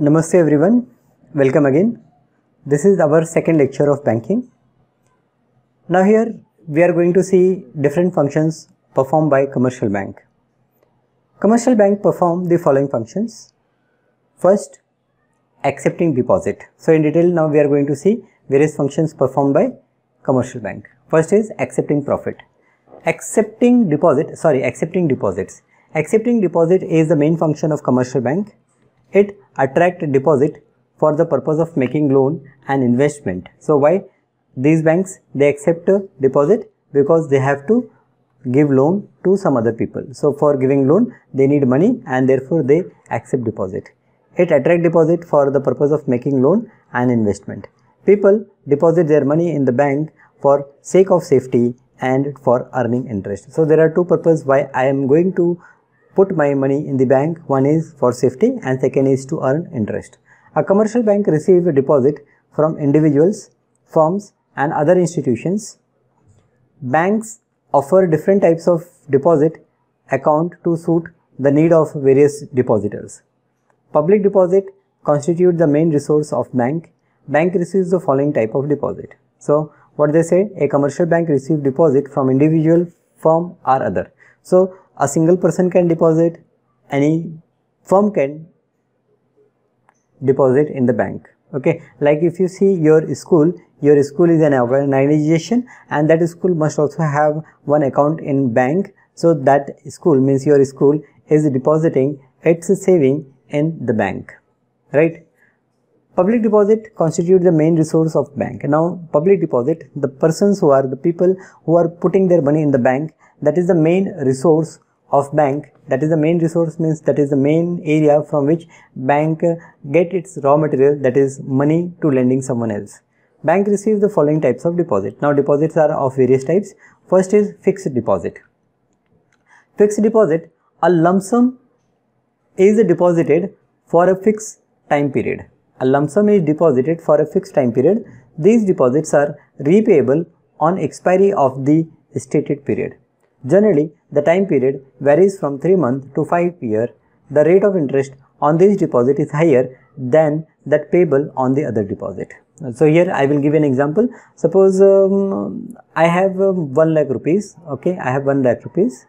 Namaste everyone, welcome again. This is our second lecture of banking. Now here we are going to see different functions performed by commercial bank. Commercial bank perform the following functions. First, accepting deposit. So in detail now we are going to see various functions performed by commercial bank. First is accepting profit. Accepting deposit, sorry, accepting deposits. Accepting deposit is the main function of commercial bank it attract deposit for the purpose of making loan and investment. So why these banks they accept deposit because they have to give loan to some other people. So for giving loan they need money and therefore they accept deposit. It attract deposit for the purpose of making loan and investment. People deposit their money in the bank for sake of safety and for earning interest. So there are two purposes why I am going to put my money in the bank. One is for safety and second is to earn interest. A commercial bank receives a deposit from individuals, firms and other institutions. Banks offer different types of deposit account to suit the need of various depositors. Public deposit constitute the main resource of bank. Bank receives the following type of deposit. So what they say a commercial bank receives deposit from individual, firm or other. So a single person can deposit any firm can deposit in the bank okay like if you see your school your school is an organization and that school must also have one account in bank so that school means your school is depositing its saving in the bank right public deposit constitute the main resource of bank now public deposit the persons who are the people who are putting their money in the bank that is the main resource of bank that is the main resource means that is the main area from which bank get its raw material that is money to lending someone else bank receives the following types of deposit now deposits are of various types first is fixed deposit fixed deposit a lump sum is deposited for a fixed time period a lump sum is deposited for a fixed time period these deposits are repayable on expiry of the stated period Generally, the time period varies from 3 months to 5 years. The rate of interest on this deposit is higher than that payable on the other deposit. So here I will give an example. Suppose um, I have um, 1 lakh rupees. Okay, I have 1 lakh rupees.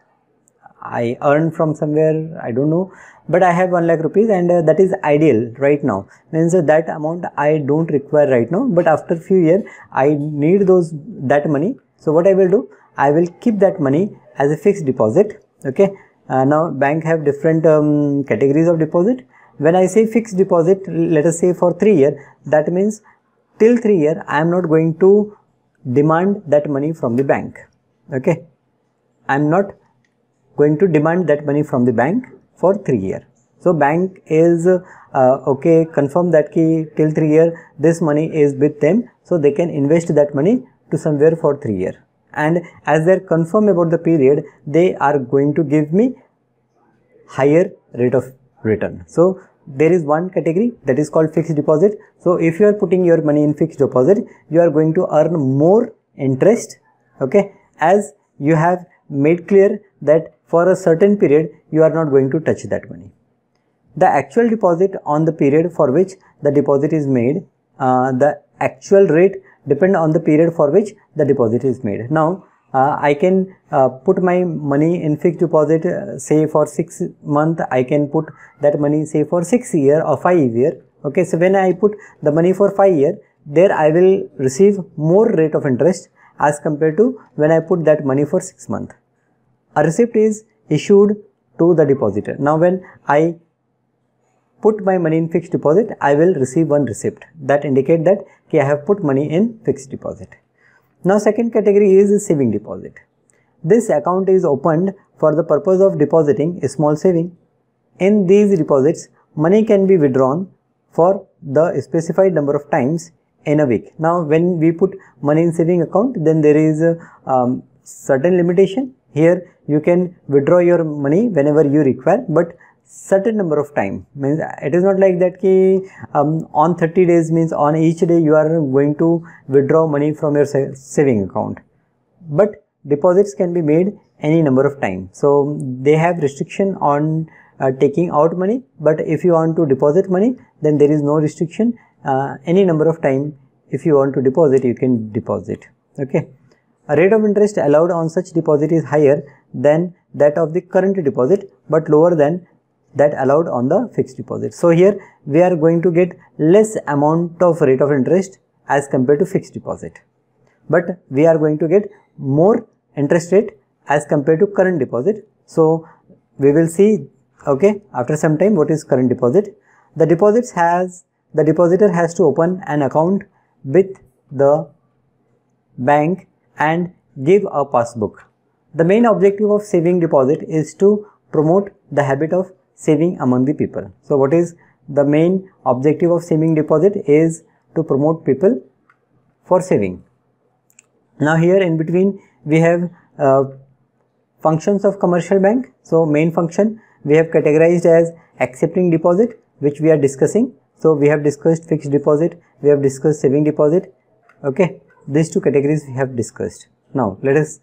I earn from somewhere, I don't know, but I have 1 lakh rupees and uh, that is ideal right now. Means uh, that amount I don't require right now, but after few years I need those that money. So what I will do, I will keep that money as a fixed deposit okay uh, now bank have different um, categories of deposit when I say fixed deposit let us say for 3 year that means till 3 year I am not going to demand that money from the bank okay I am not going to demand that money from the bank for 3 year so bank is uh, okay confirm that key till 3 year this money is with them so they can invest that money to somewhere for 3 year and as they are confirm about the period they are going to give me higher rate of return. So there is one category that is called fixed deposit. So if you are putting your money in fixed deposit you are going to earn more interest okay as you have made clear that for a certain period you are not going to touch that money. The actual deposit on the period for which the deposit is made, uh, the actual rate depend on the period for which the deposit is made. Now uh, I can uh, put my money in fixed deposit uh, say for 6 month I can put that money say for 6 year or 5 year okay so when I put the money for 5 year there I will receive more rate of interest as compared to when I put that money for 6 month. A receipt is issued to the depositor. Now when I put my money in fixed deposit I will receive one receipt that indicate that okay, I have put money in fixed deposit. Now second category is saving deposit. This account is opened for the purpose of depositing a small saving. In these deposits, money can be withdrawn for the specified number of times in a week. Now when we put money in saving account, then there is a um, certain limitation. Here you can withdraw your money whenever you require, but certain number of time means it is not like that ki, um, on 30 days means on each day you are going to withdraw money from your saving account but deposits can be made any number of time so they have restriction on uh, taking out money but if you want to deposit money then there is no restriction uh, any number of time if you want to deposit you can deposit okay a rate of interest allowed on such deposit is higher than that of the current deposit but lower than that allowed on the fixed deposit. So here we are going to get less amount of rate of interest as compared to fixed deposit. But we are going to get more interest rate as compared to current deposit. So we will see okay after some time what is current deposit. The deposits has the depositor has to open an account with the bank and give a passbook. The main objective of saving deposit is to promote the habit of saving among the people. So what is the main objective of saving deposit is to promote people for saving. Now here in between we have uh, functions of commercial bank. So main function we have categorized as accepting deposit which we are discussing. So we have discussed fixed deposit, we have discussed saving deposit. Okay, these two categories we have discussed. Now let us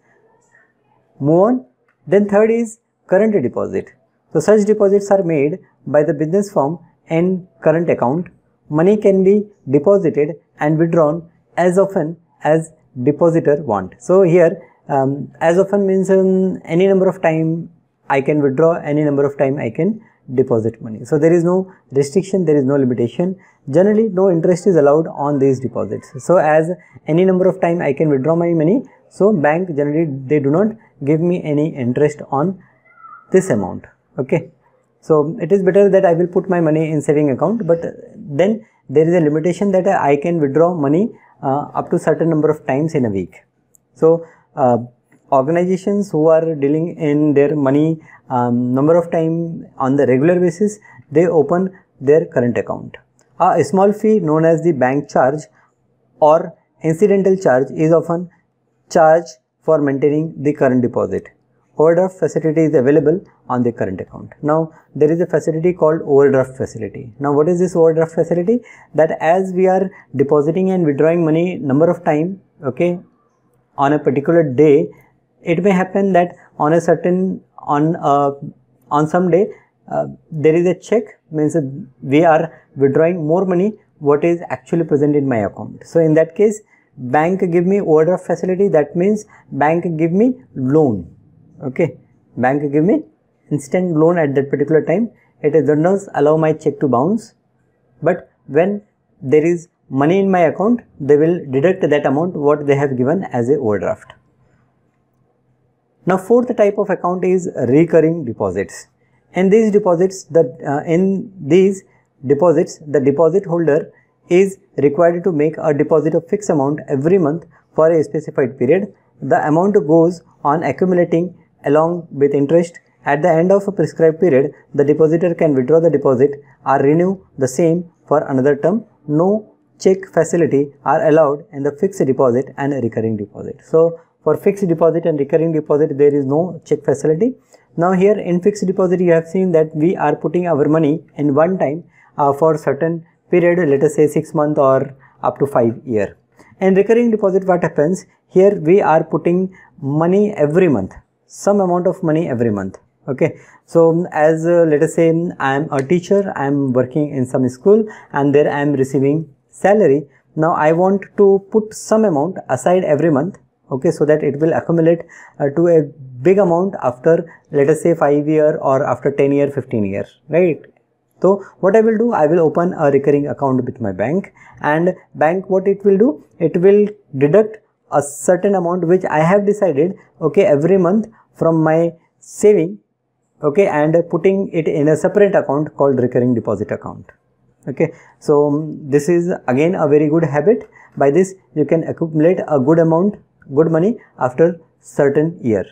move on. Then third is current deposit. So such deposits are made by the business firm and current account. Money can be deposited and withdrawn as often as depositor want. So here um, as often means um, any number of time I can withdraw, any number of time I can deposit money. So there is no restriction, there is no limitation. Generally no interest is allowed on these deposits. So as any number of time I can withdraw my money, so bank generally they do not give me any interest on this amount okay so it is better that I will put my money in saving account but then there is a limitation that I can withdraw money uh, up to certain number of times in a week so uh, organizations who are dealing in their money um, number of time on the regular basis they open their current account a small fee known as the bank charge or incidental charge is often charged for maintaining the current deposit overdraft facility is available on the current account. Now there is a facility called overdraft facility. Now what is this overdraft facility? That as we are depositing and withdrawing money number of time, okay, on a particular day, it may happen that on a certain, on, uh, on some day, uh, there is a check means we are withdrawing more money what is actually present in my account. So in that case, bank give me overdraft facility that means bank give me loan okay bank give me instant loan at that particular time it is does allow my check to bounce but when there is money in my account they will deduct that amount what they have given as a overdraft now fourth type of account is recurring deposits and these deposits that uh, in these deposits the deposit holder is required to make a deposit of fixed amount every month for a specified period the amount goes on accumulating along with interest. At the end of a prescribed period, the depositor can withdraw the deposit or renew the same for another term. No check facility are allowed in the fixed deposit and recurring deposit. So for fixed deposit and recurring deposit, there is no check facility. Now here in fixed deposit, you have seen that we are putting our money in one time uh, for certain period, let us say 6 month or up to 5 year. In recurring deposit, what happens? Here we are putting money every month some amount of money every month okay so as uh, let us say i am a teacher i am working in some school and there i am receiving salary now i want to put some amount aside every month okay so that it will accumulate uh, to a big amount after let us say 5 year or after 10 year 15 year right so what i will do i will open a recurring account with my bank and bank what it will do it will deduct a certain amount which i have decided okay every month from my saving okay and putting it in a separate account called recurring deposit account okay so um, this is again a very good habit by this you can accumulate a good amount good money after certain year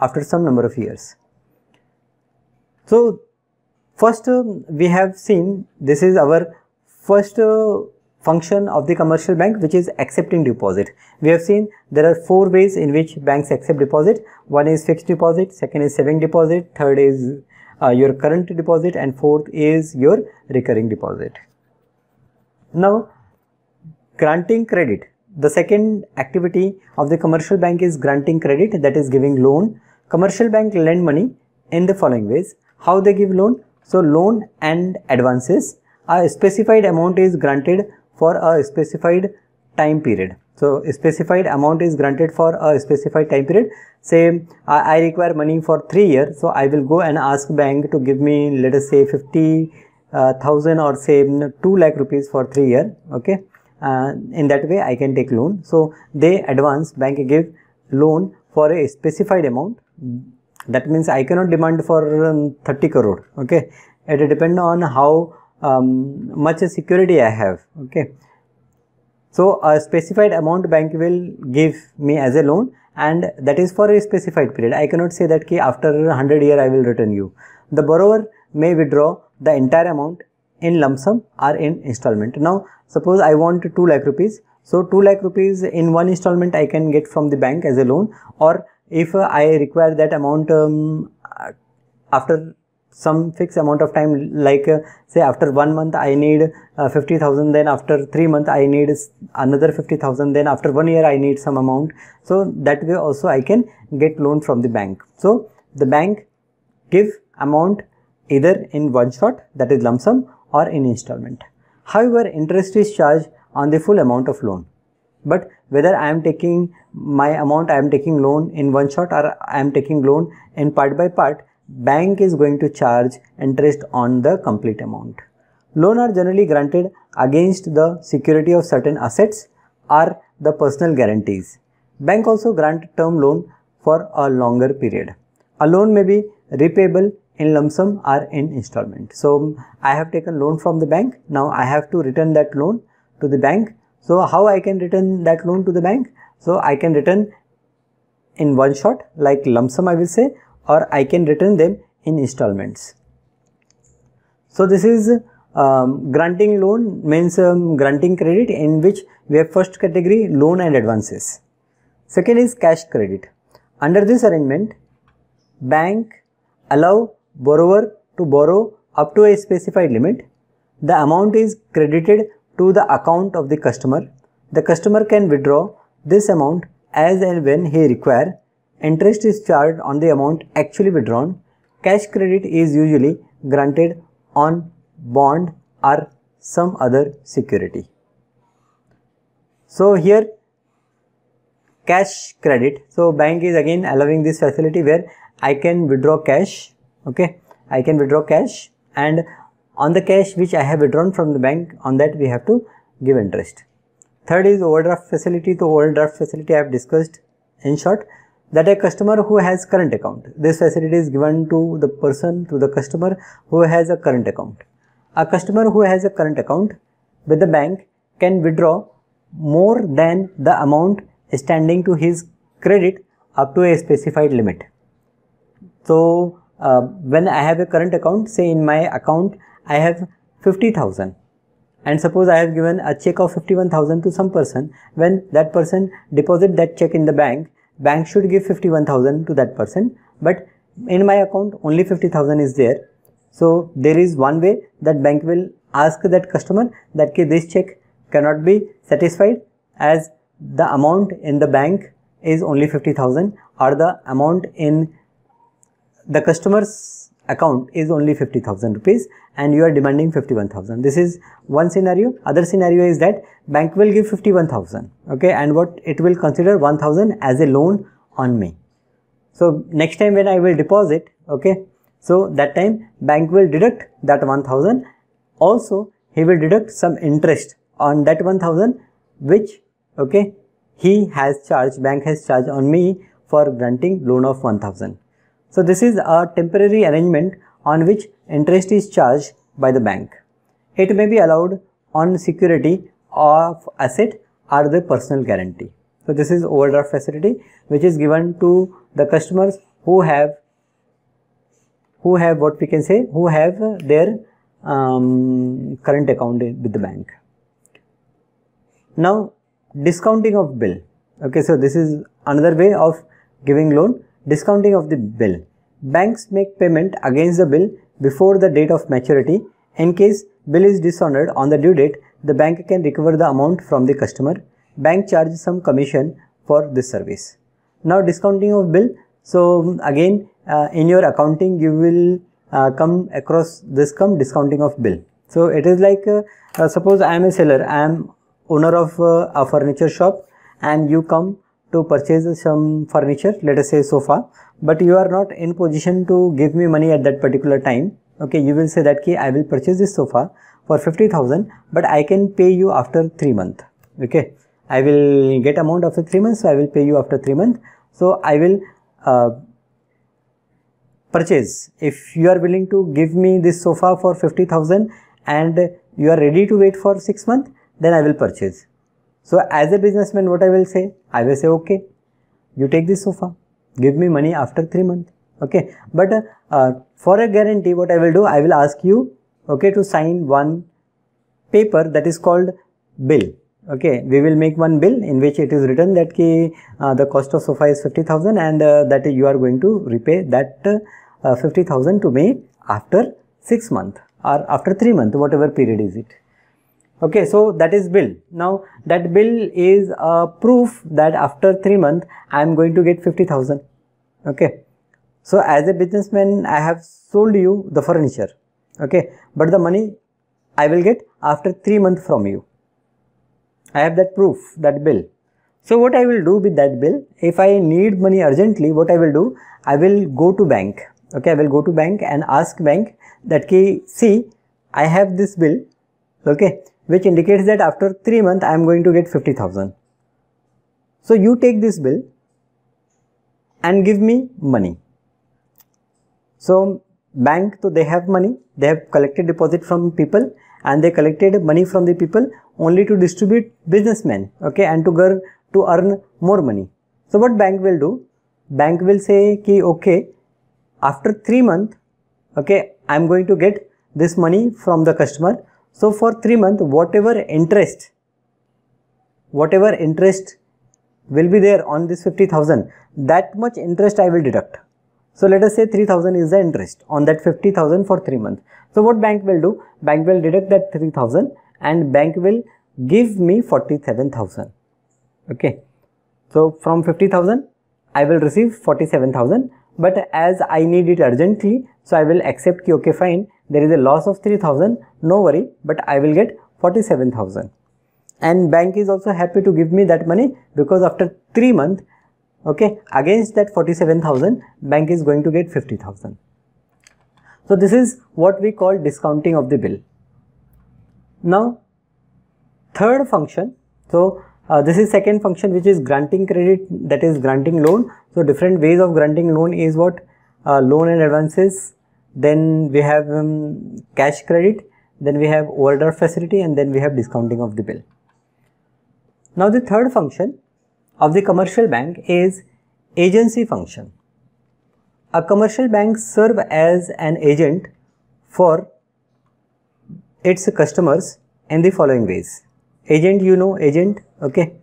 after some number of years so first um, we have seen this is our first uh, function of the commercial bank which is accepting deposit. We have seen there are four ways in which banks accept deposit. One is fixed deposit, second is saving deposit, third is uh, your current deposit and fourth is your recurring deposit. Now granting credit. The second activity of the commercial bank is granting credit that is giving loan. Commercial bank lend money in the following ways. How they give loan? So loan and advances. A specified amount is granted for a specified time period. So specified amount is granted for a specified time period. Say I require money for three years. So I will go and ask bank to give me let us say 50 uh, or say 2 lakh rupees for 3 years. okay uh, in that way I can take loan so they advance bank give loan for a specified amount that means I cannot demand for um, 30 crore okay it depend on how um, much security I have okay. So a specified amount bank will give me as a loan and that is for a specified period. I cannot say that ki after 100 year I will return you. The borrower may withdraw the entire amount in lump sum or in installment. Now suppose I want 2 lakh rupees. So 2 lakh rupees in one installment I can get from the bank as a loan or if I require that amount um, after some fixed amount of time like uh, say after one month i need uh, 50000 then after three months i need another 50000 then after one year i need some amount so that way also i can get loan from the bank so the bank give amount either in one shot that is lump sum or in installment however interest is charged on the full amount of loan but whether I am taking my amount I am taking loan in one shot or I am taking loan in part by part bank is going to charge interest on the complete amount. Loan are generally granted against the security of certain assets or the personal guarantees. Bank also grant term loan for a longer period. A loan may be repayable in lump sum or in installment. So I have taken loan from the bank. Now I have to return that loan to the bank. So how I can return that loan to the bank? So I can return in one shot like lump sum I will say or I can return them in installments. So this is um, granting loan means um, granting credit in which we have first category loan and advances. Second is cash credit. Under this arrangement, bank allow borrower to borrow up to a specified limit. The amount is credited to the account of the customer. The customer can withdraw this amount as and when he require interest is charged on the amount actually withdrawn. Cash credit is usually granted on bond or some other security. So here cash credit. So bank is again allowing this facility where I can withdraw cash. Okay. I can withdraw cash and on the cash which I have withdrawn from the bank on that we have to give interest. Third is overdraft facility. So overdraft facility I have discussed in short that a customer who has current account this facility is given to the person to the customer who has a current account a customer who has a current account with the bank can withdraw more than the amount standing to his credit up to a specified limit so uh, when i have a current account say in my account i have 50000 and suppose i have given a check of 51000 to some person when that person deposit that check in the bank bank should give 51000 to that person but in my account only 50000 is there so there is one way that bank will ask that customer that okay, this check cannot be satisfied as the amount in the bank is only 50000 or the amount in the customer's account is only 50000 rupees and you are demanding 51,000. This is one scenario. Other scenario is that bank will give 51,000. Okay. And what it will consider 1,000 as a loan on me. So next time when I will deposit, okay. So that time bank will deduct that 1000. Also he will deduct some interest on that 1000 which, okay, he has charged, bank has charged on me for granting loan of 1000. So this is a temporary arrangement on which interest is charged by the bank. It may be allowed on security of asset or the personal guarantee. So this is overdraft facility which is given to the customers who have who have what we can say who have their um, current account with the bank. Now discounting of bill. Okay, so this is another way of giving loan discounting of the bill. Banks make payment against the bill before the date of maturity. In case bill is dishonored on the due date, the bank can recover the amount from the customer. Bank charges some commission for this service. Now discounting of bill. So again uh, in your accounting you will uh, come across this come discounting of bill. So it is like uh, uh suppose I am a seller, I am owner of uh, a furniture shop and you come to purchase some furniture let us say sofa but you are not in position to give me money at that particular time okay you will say that key I will purchase this sofa for 50,000 but I can pay you after 3 month okay I will get amount after 3 months so I will pay you after 3 month so I will uh, purchase if you are willing to give me this sofa for 50,000 and you are ready to wait for 6 month then I will purchase so as a businessman what I will say I will say okay you take this sofa give me money after three months okay but uh, for a guarantee what i will do i will ask you okay to sign one paper that is called bill okay we will make one bill in which it is written that ki, uh, the cost of sofa is 50000 and uh, that you are going to repay that uh, 50000 to me after 6 month or after 3 month whatever period is it okay so that is bill now that bill is a proof that after 3 months I am going to get 50000 okay so as a businessman I have sold you the furniture okay but the money I will get after 3 months from you I have that proof that bill so what I will do with that bill if I need money urgently what I will do I will go to bank okay I will go to bank and ask bank that key see I have this bill okay which indicates that after 3 months I am going to get 50,000. So you take this bill and give me money. So bank, so they have money, they have collected deposit from people and they collected money from the people only to distribute businessmen okay and to, girl, to earn more money. So what bank will do? Bank will say ki okay after 3 months okay I am going to get this money from the customer so for 3 months, whatever interest, whatever interest will be there on this 50,000, that much interest I will deduct. So let us say 3000 is the interest on that 50,000 for 3 months. So what bank will do? Bank will deduct that 3000 and bank will give me 47,000. Okay. So from 50,000, I will receive 47,000 but as I need it urgently, so I will accept ki okay fine, there is a loss of 3000 no worry but I will get 47000 and bank is also happy to give me that money because after 3 month, okay against that 47000 bank is going to get 50000 so this is what we call discounting of the bill now third function so uh, this is second function which is granting credit that is granting loan so different ways of granting loan is what uh, loan and advances then we have um, cash credit then we have overdraft facility and then we have discounting of the bill now the third function of the commercial bank is agency function a commercial bank serve as an agent for its customers in the following ways agent you know agent okay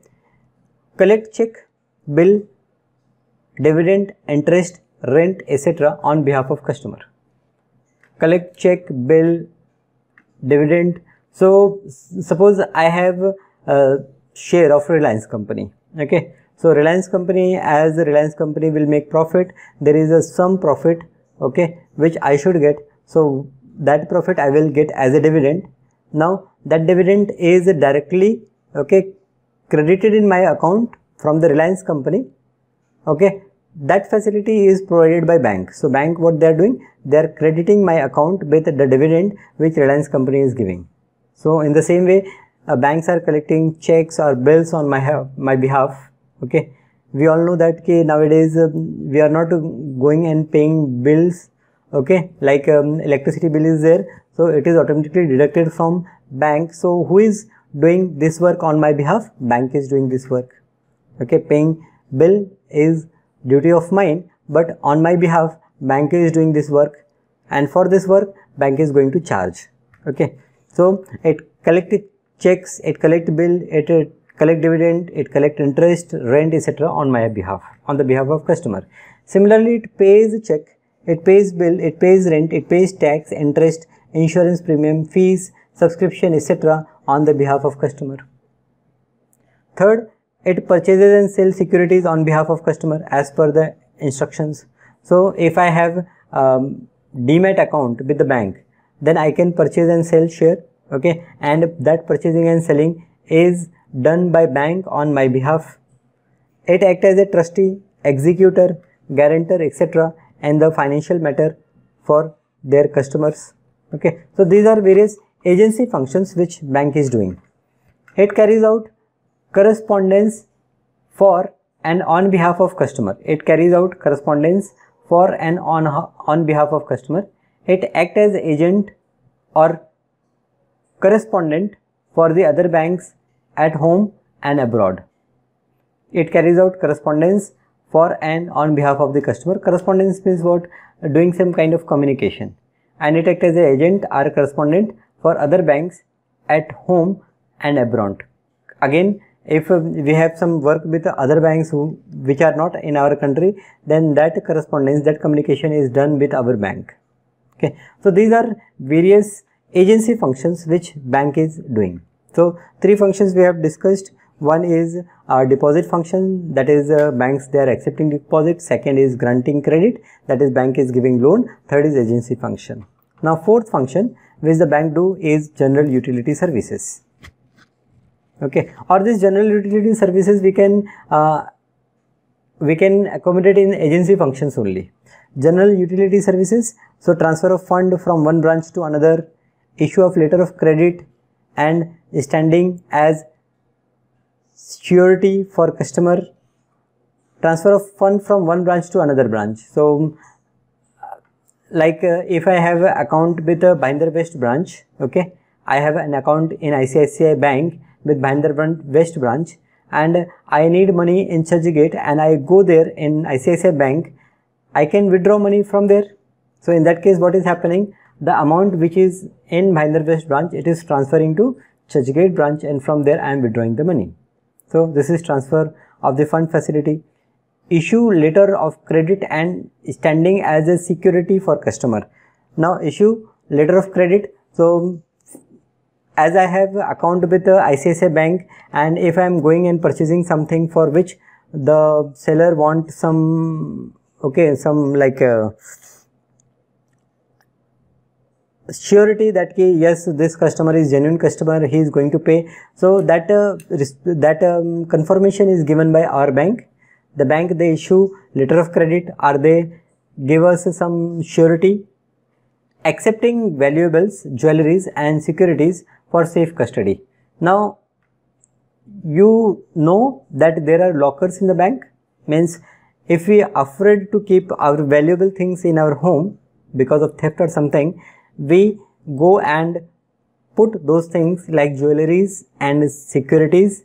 collect check bill dividend interest rent etc on behalf of customer collect check bill dividend so suppose i have a share of reliance company okay so reliance company as reliance company will make profit there is a some profit okay which i should get so that profit i will get as a dividend now that dividend is directly okay credited in my account from the reliance company okay that facility is provided by bank. So bank what they are doing? They are crediting my account with the dividend which Reliance company is giving. So in the same way, uh, banks are collecting checks or bills on my, my behalf. Okay. We all know that okay, nowadays um, we are not going and paying bills. Okay. Like um, electricity bill is there. So it is automatically deducted from bank. So who is doing this work on my behalf? Bank is doing this work. Okay. Paying bill is duty of mine but on my behalf bank is doing this work and for this work bank is going to charge okay so it collect checks it collect bill it, it uh, collect dividend it collect interest rent etc on my behalf on the behalf of customer similarly it pays check it pays bill it pays rent it pays tax interest insurance premium fees subscription etc on the behalf of customer third it purchases and sells securities on behalf of customer as per the instructions. So if I have um, DMAT account with the bank, then I can purchase and sell share. Okay, and that purchasing and selling is done by bank on my behalf. It acts as a trustee, executor, guarantor, etc., and the financial matter for their customers. Okay, so these are various agency functions which bank is doing. It carries out correspondence for and on behalf of customer. It carries out correspondence for and on, on behalf of customer. It act as agent or correspondent for the other banks at home and abroad. It carries out correspondence for and on behalf of the customer. Correspondence means what? Doing some kind of communication. And it acts as an agent or correspondent for other banks at home and abroad. Again, if uh, we have some work with other banks who, which are not in our country then that correspondence that communication is done with our bank okay so these are various agency functions which bank is doing so three functions we have discussed one is our deposit function that is uh, banks they are accepting deposit second is granting credit that is bank is giving loan third is agency function now fourth function which the bank do is general utility services okay or this general utility services we can uh, we can accommodate in agency functions only general utility services so transfer of fund from one branch to another issue of letter of credit and standing as security for customer transfer of fund from one branch to another branch so uh, like uh, if i have an account with a binder based branch okay i have an account in icici bank with Bandarban West branch and I need money in Churchgate and I go there in ICICI bank, I can withdraw money from there. So in that case, what is happening? The amount which is in Bhinder West branch, it is transferring to Churchgate branch and from there I am withdrawing the money. So this is transfer of the fund facility. Issue letter of credit and standing as a security for customer. Now issue letter of credit. So as I have account with the ICICI bank and if I am going and purchasing something for which the seller want some okay some like uh, surety that ki, yes this customer is genuine customer he is going to pay so that uh, that um, confirmation is given by our bank the bank they issue letter of credit are they give us some surety accepting valuables, jewelries and securities for safe custody. Now, you know that there are lockers in the bank means if we are afraid to keep our valuable things in our home because of theft or something, we go and put those things like jewelries and securities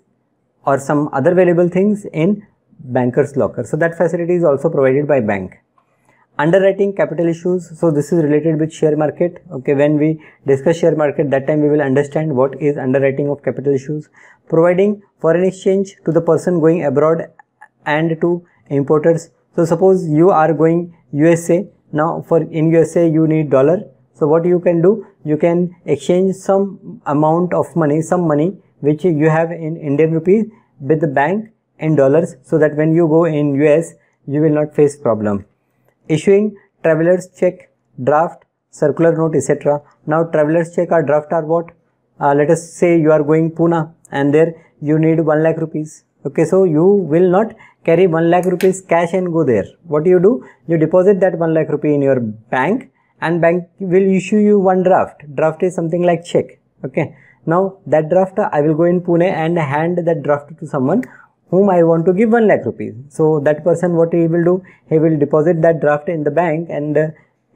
or some other valuable things in banker's locker. So that facility is also provided by bank underwriting capital issues so this is related with share market okay when we discuss share market that time we will understand what is underwriting of capital issues providing foreign exchange to the person going abroad and to importers so suppose you are going usa now for in usa you need dollar so what you can do you can exchange some amount of money some money which you have in indian rupees with the bank in dollars so that when you go in us you will not face problem Issuing traveler's check, draft, circular note, etc. Now traveler's check or draft are what? Uh, let us say you are going Pune and there you need 1 lakh rupees. Okay, so you will not carry 1 lakh rupees cash and go there. What do you do? You deposit that 1 lakh rupee in your bank and bank will issue you one draft. Draft is something like check. Okay. Now that draft I will go in Pune and hand that draft to someone whom I want to give 1 lakh rupees. So that person what he will do, he will deposit that draft in the bank and uh,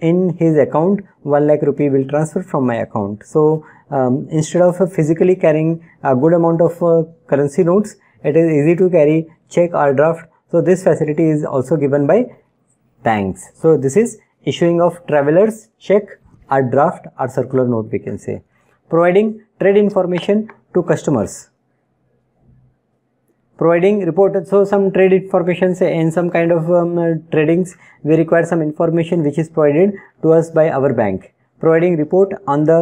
in his account 1 lakh rupee will transfer from my account. So um, instead of uh, physically carrying a good amount of uh, currency notes, it is easy to carry check or draft. So this facility is also given by banks. So this is issuing of travelers check or draft or circular note we can say. Providing trade information to customers providing reported so some trade information and some kind of um, uh, tradings we require some information which is provided to us by our bank providing report on the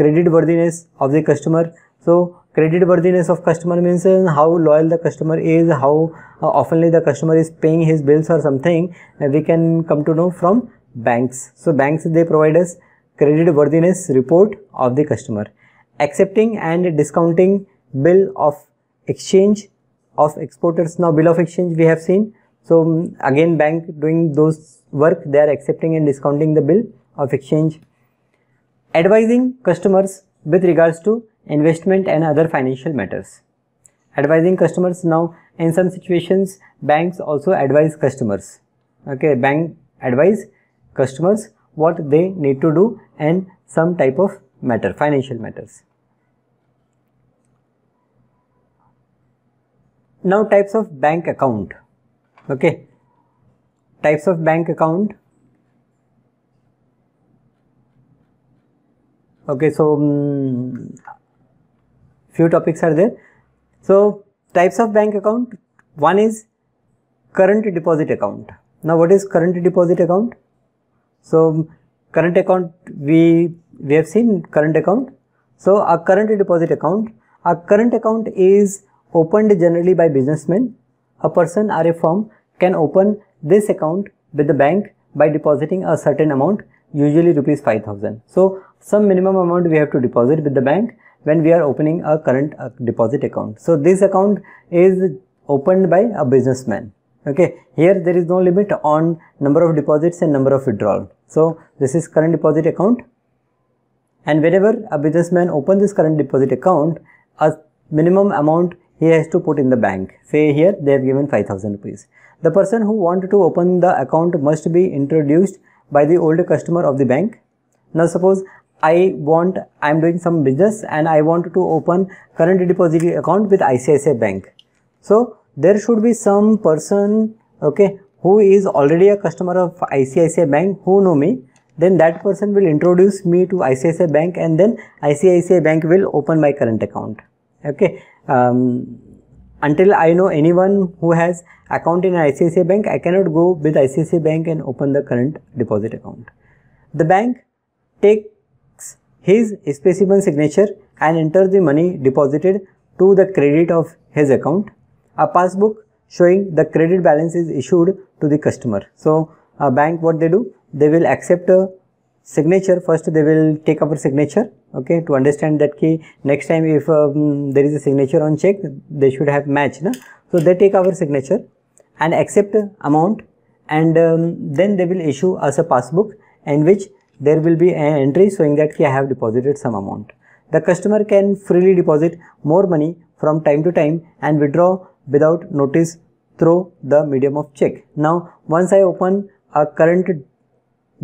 credit worthiness of the customer so credit worthiness of customer means uh, how loyal the customer is how uh, oftenly the customer is paying his bills or something we can come to know from banks so banks they provide us credit worthiness report of the customer accepting and discounting bill of exchange of exporters now bill of exchange we have seen. So mm, again bank doing those work they are accepting and discounting the bill of exchange. Advising customers with regards to investment and other financial matters. Advising customers now in some situations banks also advise customers. Okay, bank advise customers what they need to do and some type of matter, financial matters. now types of bank account okay types of bank account okay so um, few topics are there so types of bank account one is current deposit account now what is current deposit account so current account we we have seen current account so our current deposit account our current account is opened generally by businessmen, a person or a firm can open this account with the bank by depositing a certain amount usually rupees 5000 so some minimum amount we have to deposit with the bank when we are opening a current uh, deposit account so this account is opened by a businessman okay here there is no limit on number of deposits and number of withdrawal so this is current deposit account and whenever a businessman opens this current deposit account a minimum amount he has to put in the bank. Say here they have given 5000 rupees. The person who want to open the account must be introduced by the old customer of the bank. Now suppose I want, I am doing some business and I want to open current deposit account with ICICI bank. So there should be some person, okay, who is already a customer of ICICI bank who know me then that person will introduce me to ICICI bank and then ICICI bank will open my current account. Okay um, until I know anyone who has account in an ICICI bank, I cannot go with ICICI bank and open the current deposit account. The bank takes his specimen signature and enters the money deposited to the credit of his account. A passbook showing the credit balance is issued to the customer. So, a bank what they do, they will accept a signature first they will take our signature okay to understand that key next time if um, there is a signature on check they should have match na? so they take our signature and accept amount and um, then they will issue us a passbook in which there will be an entry showing that key I have deposited some amount the customer can freely deposit more money from time to time and withdraw without notice through the medium of check now once I open a current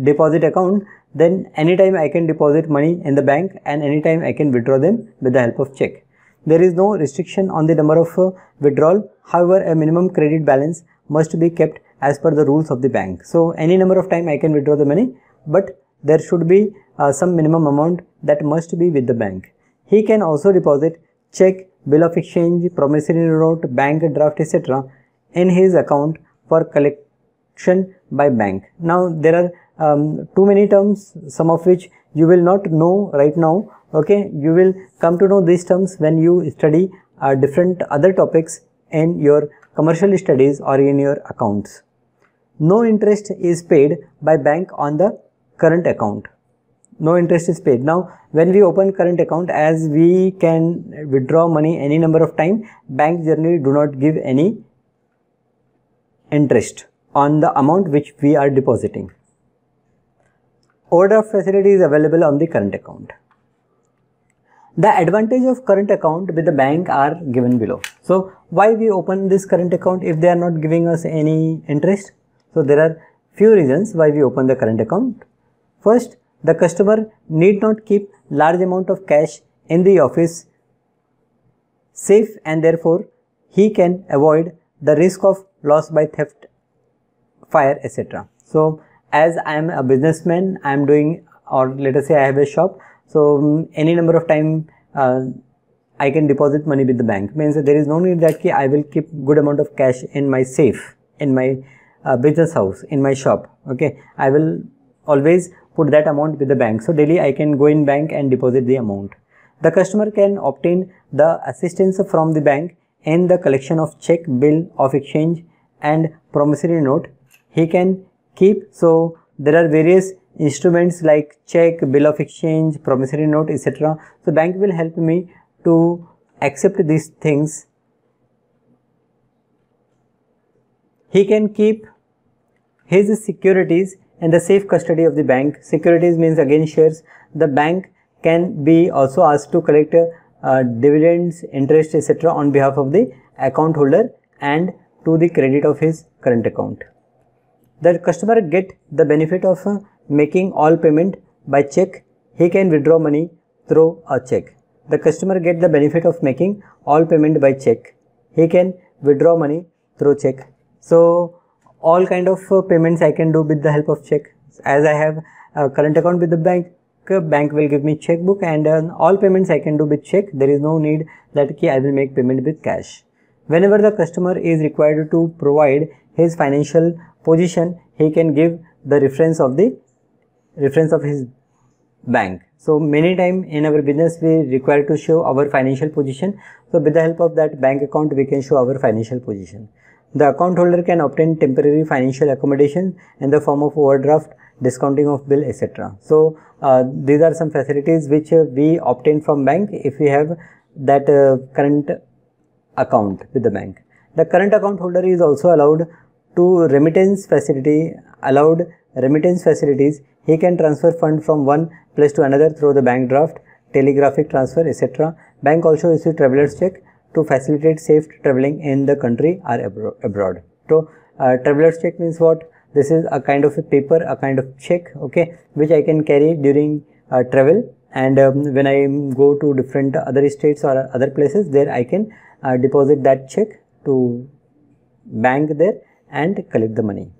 deposit account then anytime I can deposit money in the bank and anytime I can withdraw them with the help of check. There is no restriction on the number of uh, withdrawal. However, a minimum credit balance must be kept as per the rules of the bank. So any number of time I can withdraw the money, but there should be uh, some minimum amount that must be with the bank. He can also deposit check, bill of exchange, promissory note, bank draft, etc. in his account for collection by bank. Now there are um, too many terms some of which you will not know right now okay you will come to know these terms when you study uh, different other topics in your commercial studies or in your accounts no interest is paid by bank on the current account no interest is paid now when we open current account as we can withdraw money any number of time bank generally do not give any interest on the amount which we are depositing Order facility is available on the current account. The advantage of current account with the bank are given below. So why we open this current account if they are not giving us any interest? So there are few reasons why we open the current account. First, the customer need not keep large amount of cash in the office safe and therefore he can avoid the risk of loss by theft, fire etc. So as I am a businessman, I am doing, or let us say I have a shop. So mm, any number of time uh, I can deposit money with the bank. Means there is no need that I will keep good amount of cash in my safe, in my uh, business house, in my shop. Okay, I will always put that amount with the bank. So daily I can go in bank and deposit the amount. The customer can obtain the assistance from the bank in the collection of check, bill of exchange and promissory note. He can keep so there are various instruments like check bill of exchange promissory note etc so bank will help me to accept these things he can keep his securities in the safe custody of the bank securities means again shares the bank can be also asked to collect uh, dividends interest etc on behalf of the account holder and to the credit of his current account the customer get the benefit of uh, making all payment by check he can withdraw money through a check the customer get the benefit of making all payment by check he can withdraw money through check so all kind of uh, payments i can do with the help of check as i have a current account with the bank bank will give me checkbook and uh, all payments i can do with check there is no need that key i will make payment with cash whenever the customer is required to provide his financial position he can give the reference of the reference of his bank so many time in our business we require to show our financial position so with the help of that bank account we can show our financial position the account holder can obtain temporary financial accommodation in the form of overdraft discounting of bill etc so uh, these are some facilities which uh, we obtain from bank if we have that uh, current account with the bank the current account holder is also allowed to remittance facility allowed remittance facilities, he can transfer fund from one place to another through the bank draft, telegraphic transfer, etc. Bank also issue traveler's check to facilitate safe traveling in the country or abro abroad. So, uh, traveler's check means what? This is a kind of a paper, a kind of check, okay, which I can carry during uh, travel and um, when I go to different other states or other places, there I can uh, deposit that check to bank there and collect the money.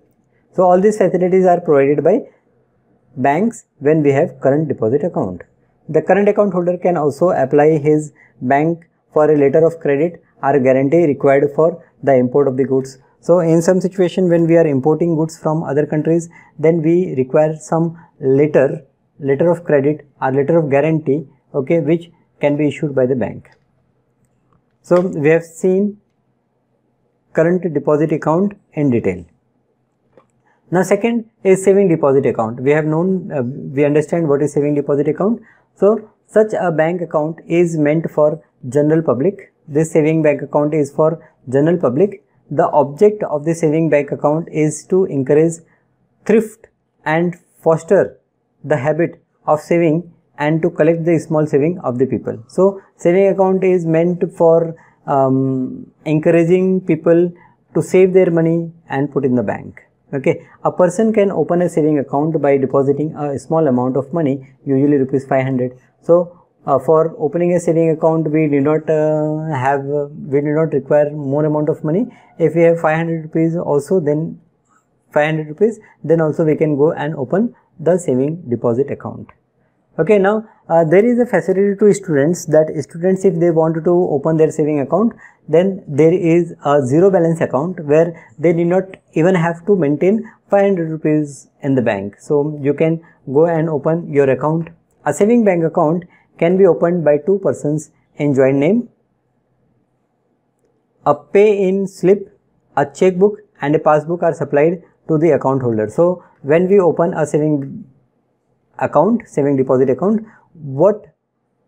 So all these facilities are provided by banks when we have current deposit account. The current account holder can also apply his bank for a letter of credit or guarantee required for the import of the goods. So in some situation when we are importing goods from other countries, then we require some letter, letter of credit or letter of guarantee, okay, which can be issued by the bank. So we have seen current deposit account in detail. Now second is saving deposit account. We have known, uh, we understand what is saving deposit account. So such a bank account is meant for general public. This saving bank account is for general public. The object of the saving bank account is to encourage thrift and foster the habit of saving and to collect the small saving of the people. So saving account is meant for um, encouraging people to save their money and put in the bank okay a person can open a saving account by depositing a small amount of money usually rupees 500 so uh, for opening a saving account we do not uh, have uh, we do not require more amount of money if we have 500 rupees also then 500 rupees then also we can go and open the saving deposit account okay now uh, there is a facility to students that students if they want to open their saving account then there is a zero balance account where they do not even have to maintain 500 rupees in the bank so you can go and open your account a saving bank account can be opened by two persons in joint name a pay in slip a checkbook and a passbook are supplied to the account holder so when we open a saving account, saving deposit account, what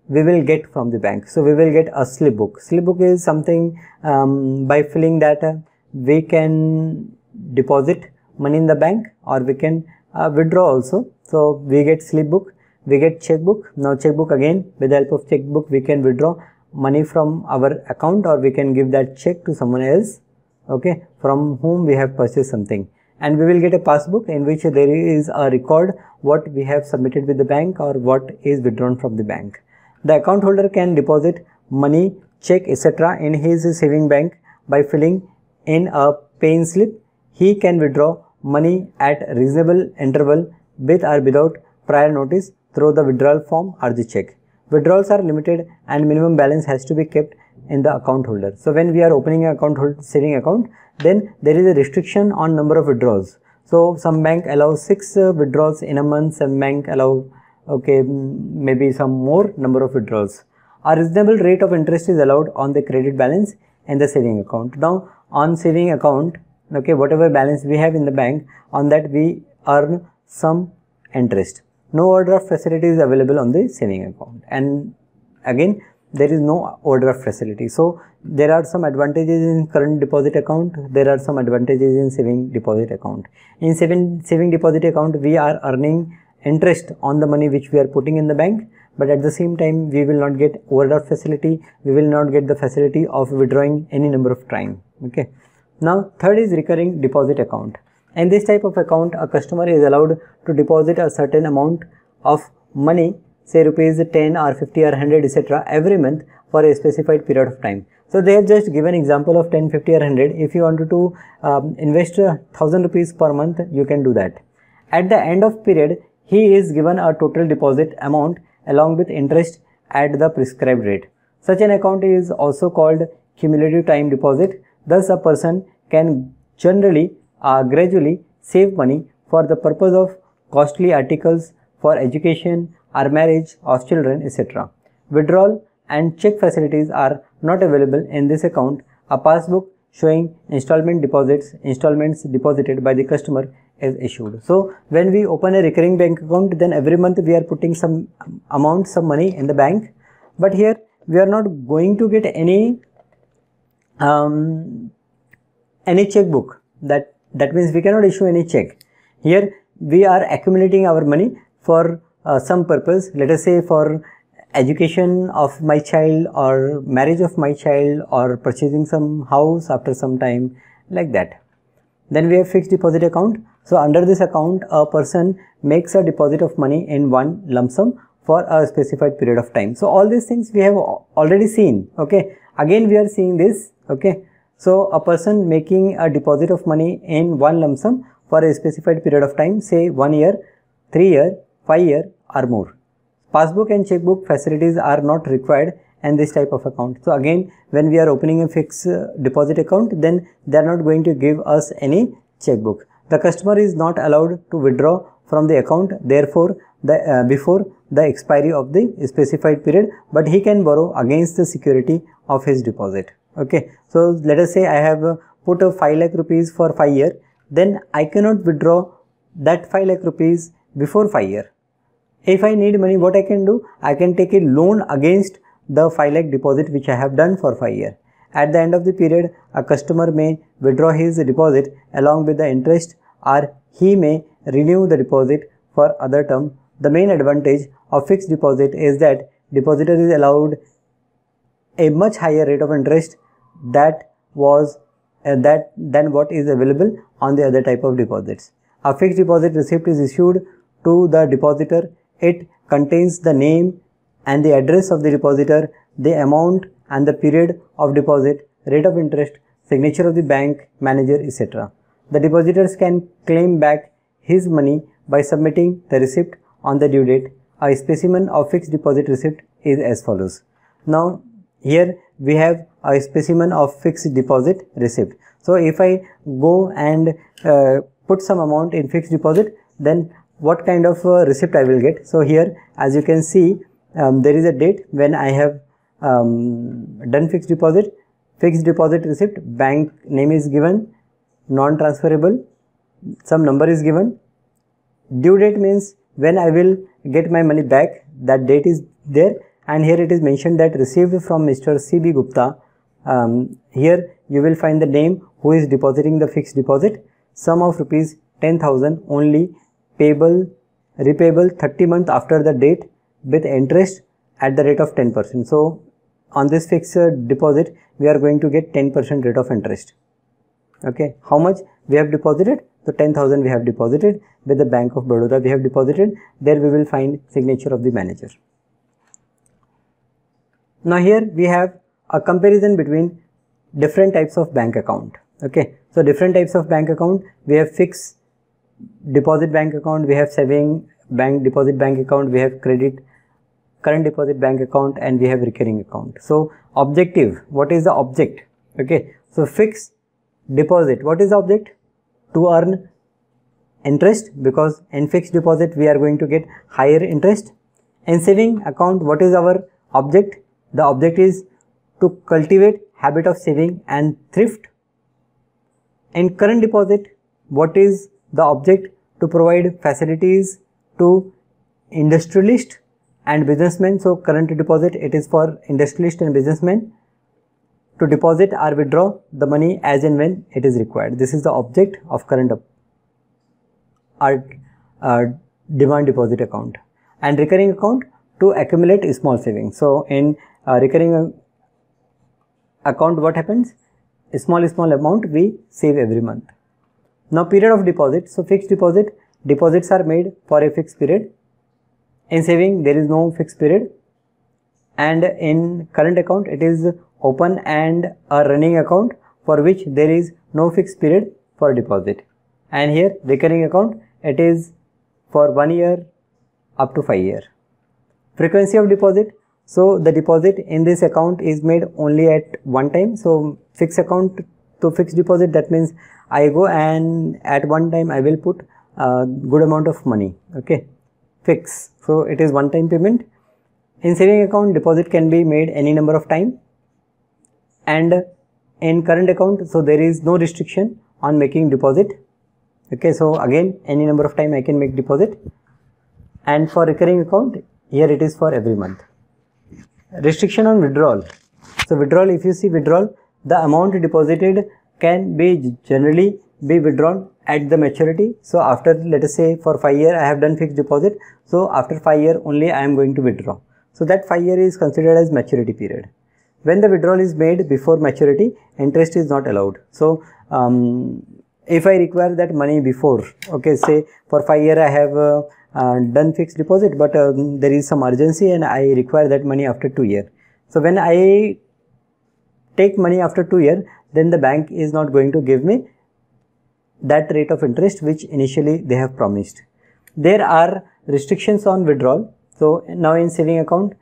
we will get from the bank. So we will get a slip book. Slip book is something um, by filling that uh, we can deposit money in the bank or we can uh, withdraw also. So we get slip book, we get checkbook. Now checkbook again with the help of checkbook we can withdraw money from our account or we can give that check to someone else okay from whom we have purchased something and we will get a passbook in which there is a record what we have submitted with the bank or what is withdrawn from the bank. The account holder can deposit money, check etc. in his saving bank by filling in a paying slip. He can withdraw money at reasonable interval with or without prior notice through the withdrawal form or the check. Withdrawals are limited and minimum balance has to be kept in the account holder. So when we are opening an account hold, saving account, then there is a restriction on number of withdrawals. So some bank allows six uh, withdrawals in a month, some bank allow okay mm, maybe some more number of withdrawals. A reasonable rate of interest is allowed on the credit balance and the saving account. Now on saving account, okay, whatever balance we have in the bank, on that we earn some interest. No overdraft facility is available on the saving account. And again, there is no order of facility. So there are some advantages in current deposit account. There are some advantages in saving deposit account. In saving, saving deposit account, we are earning interest on the money which we are putting in the bank. But at the same time, we will not get overdraft facility. We will not get the facility of withdrawing any number of time. Okay. Now third is recurring deposit account. In this type of account, a customer is allowed to deposit a certain amount of money say rupees 10 or 50 or 100 etc every month for a specified period of time. So they have just given example of 10, 50 or 100. If you wanted to um, invest 1000 rupees per month, you can do that. At the end of period, he is given a total deposit amount along with interest at the prescribed rate. Such an account is also called cumulative time deposit. Thus a person can generally uh, gradually save money for the purpose of costly articles for education our marriage, of children, etc. Withdrawal and check facilities are not available in this account. A passbook showing installment deposits, installments deposited by the customer is issued. So when we open a recurring bank account, then every month we are putting some amount, some money in the bank. But here we are not going to get any um, any checkbook. That that means we cannot issue any check. Here we are accumulating our money for uh, some purpose let us say for education of my child or marriage of my child or purchasing some house after some time like that then we have fixed deposit account so under this account a person makes a deposit of money in one lump sum for a specified period of time so all these things we have already seen okay again we are seeing this okay so a person making a deposit of money in one lump sum for a specified period of time say one year three year 5 year or more. Passbook and checkbook facilities are not required and this type of account. So again, when we are opening a fixed uh, deposit account, then they are not going to give us any checkbook. The customer is not allowed to withdraw from the account, therefore, the, uh, before the expiry of the specified period, but he can borrow against the security of his deposit. Okay, so let us say I have uh, put a 5 lakh rupees for 5 year, then I cannot withdraw that 5 lakh rupees before 5 year. If I need money, what I can do? I can take a loan against the 5 lakh deposit which I have done for 5 year. At the end of the period, a customer may withdraw his deposit along with the interest or he may renew the deposit for other term. The main advantage of fixed deposit is that depositor is allowed a much higher rate of interest that was uh, that than what is available on the other type of deposits. A fixed deposit receipt is issued to the depositor it contains the name and the address of the depositor, the amount and the period of deposit, rate of interest, signature of the bank manager, etc. The depositors can claim back his money by submitting the receipt on the due date. A specimen of fixed deposit receipt is as follows. Now, here we have a specimen of fixed deposit receipt. So, if I go and uh, put some amount in fixed deposit, then what kind of uh, receipt I will get. So here as you can see um, there is a date when I have um, done fixed deposit, fixed deposit receipt, bank name is given, non-transferable, some number is given. Due date means when I will get my money back that date is there and here it is mentioned that received from Mr. CB Gupta. Um, here you will find the name who is depositing the fixed deposit sum of rupees 10,000 only payable repayable 30 months after the date with interest at the rate of 10%. So on this fixed deposit, we are going to get 10% rate of interest. Okay, how much we have deposited? So 10,000 we have deposited with the Bank of Baroda we have deposited. There we will find signature of the manager. Now here we have a comparison between different types of bank account. Okay, so different types of bank account we have fixed deposit bank account we have saving bank deposit bank account we have credit current deposit bank account and we have recurring account so objective what is the object okay so fixed deposit what is the object to earn interest because in fixed deposit we are going to get higher interest In saving account what is our object the object is to cultivate habit of saving and thrift in current deposit what is the object to provide facilities to industrialist and businessmen. So current deposit it is for industrialist and businessmen to deposit or withdraw the money as and when it is required. This is the object of current or uh, uh, demand deposit account and recurring account to accumulate small savings. So in uh, recurring account what happens? A small small amount we save every month. Now period of deposit. So fixed deposit, deposits are made for a fixed period. In saving, there is no fixed period. And in current account, it is open and a running account for which there is no fixed period for deposit. And here recurring account, it is for one year up to five year. Frequency of deposit. So the deposit in this account is made only at one time. So fixed account to fixed deposit that means I go and at one time I will put a good amount of money okay fix so it is one time payment in saving account deposit can be made any number of time and in current account so there is no restriction on making deposit okay so again any number of time I can make deposit and for recurring account here it is for every month restriction on withdrawal so withdrawal if you see withdrawal the amount deposited can be generally be withdrawn at the maturity so after let us say for 5 year I have done fixed deposit so after 5 year only I am going to withdraw so that 5 year is considered as maturity period when the withdrawal is made before maturity interest is not allowed so um, if I require that money before okay say for 5 year I have uh, uh, done fixed deposit but um, there is some urgency and I require that money after 2 year so when I take money after 2 years, then the bank is not going to give me that rate of interest which initially they have promised. There are restrictions on withdrawal. So now in saving account,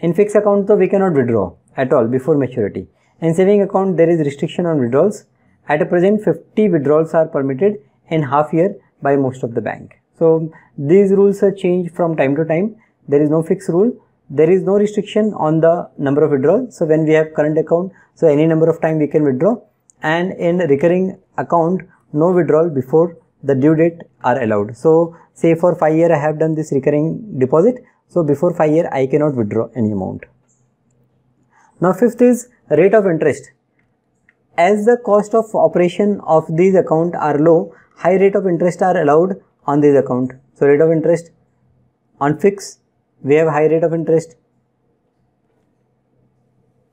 in fixed account though we cannot withdraw at all before maturity. In saving account there is restriction on withdrawals. At a present 50 withdrawals are permitted in half year by most of the bank. So these rules are changed from time to time. There is no fixed rule there is no restriction on the number of withdrawal. So when we have current account, so any number of time we can withdraw and in recurring account, no withdrawal before the due date are allowed. So say for 5 year I have done this recurring deposit. So before 5 year I cannot withdraw any amount. Now fifth is rate of interest. As the cost of operation of these account are low, high rate of interest are allowed on these account. So rate of interest on fixed we have high rate of interest.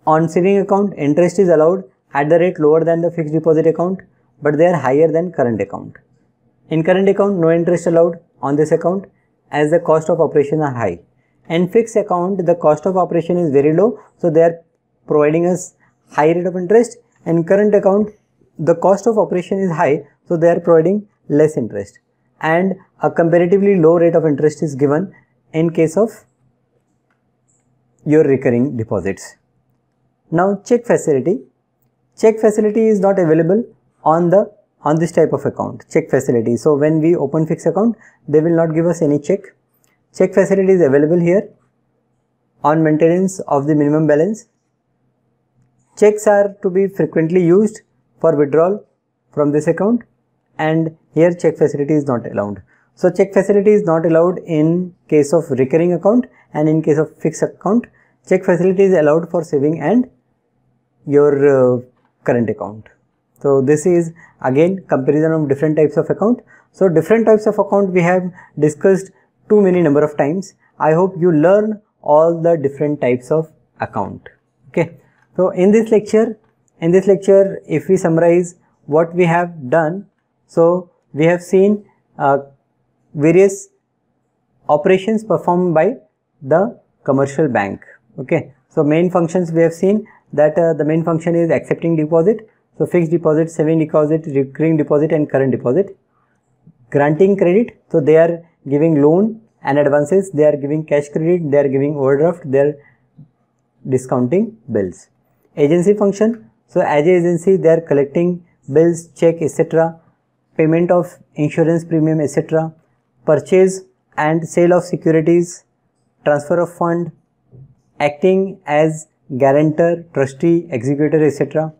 On saving account, interest is allowed at the rate lower than the fixed deposit account, but they are higher than current account. In current account, no interest allowed on this account as the cost of operation are high. In fixed account, the cost of operation is very low, so they are providing us high rate of interest. In current account, the cost of operation is high, so they are providing less interest. And a comparatively low rate of interest is given in case of your recurring deposits. Now check facility. Check facility is not available on the on this type of account check facility. So when we open fixed account they will not give us any check. Check facility is available here on maintenance of the minimum balance. Checks are to be frequently used for withdrawal from this account and here check facility is not allowed. So check facility is not allowed in case of recurring account and in case of fixed account. Check facility is allowed for saving and your uh, current account. So this is again comparison of different types of account. So different types of account we have discussed too many number of times. I hope you learn all the different types of account. Okay. So in this lecture, in this lecture, if we summarize what we have done, so we have seen uh, various operations performed by the commercial bank. Okay. So main functions we have seen that uh, the main function is accepting deposit. So fixed deposit, saving deposit, recurring deposit and current deposit. Granting credit. So they are giving loan and advances. They are giving cash credit. They are giving overdraft. They are discounting bills. Agency function. So as agency they are collecting bills, check etc. Payment of insurance premium etc purchase and sale of securities, transfer of fund, acting as guarantor, trustee, executor, etc.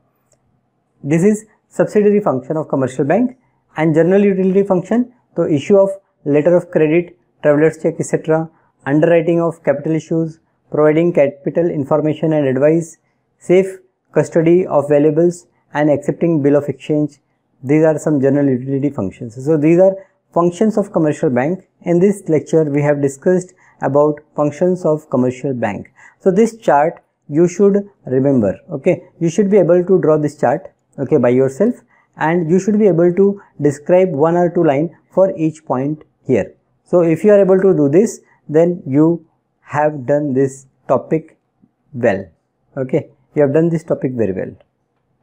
This is subsidiary function of commercial bank and general utility function, the issue of letter of credit, traveler's check, etc., underwriting of capital issues, providing capital information and advice, safe custody of valuables and accepting bill of exchange. These are some general utility functions. So, these are Functions of commercial bank. In this lecture, we have discussed about functions of commercial bank. So this chart you should remember. Okay, you should be able to draw this chart. Okay, by yourself, and you should be able to describe one or two line for each point here. So if you are able to do this, then you have done this topic well. Okay, you have done this topic very well.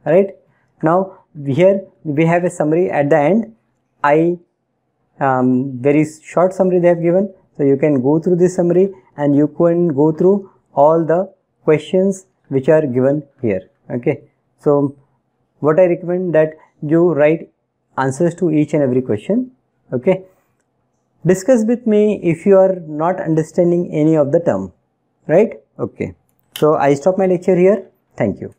Right? Now here we have a summary at the end. I um, very short summary they have given. So you can go through this summary and you can go through all the questions which are given here. Okay. So what I recommend that you write answers to each and every question. Okay. Discuss with me if you are not understanding any of the term. Right. Okay. So I stop my lecture here. Thank you.